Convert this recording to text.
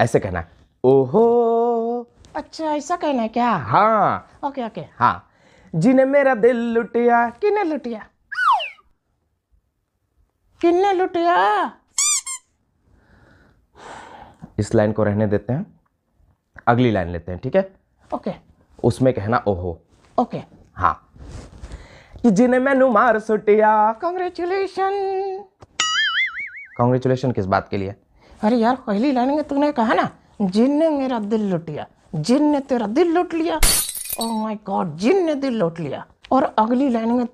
ऐसे कहना है ओहो अच्छा ऐसा कहना है क्या हाँ ओके ओके हाँ जिन्हें मेरा दिल लुटिया किन्ने लुटिया किन्ने लुटिया इस लाइन को रहने देते हैं अगली लाइन लेते हैं ठीक है ओके उसमें कहना ओहो ओके हाँ कि जिन्हें मैं मार सुटिया कॉन्ग्रेचुलेशन कॉन्ग्रेचुलेशन किस बात के लिए अरे यार पहली लाइन में तूने कहा ना जिन ने मेरा दिल लिया जिन ने तेरा दिल लुट लिया ओह oh माय गॉड जिन ने दिल लुट लिया और अगली लाइन में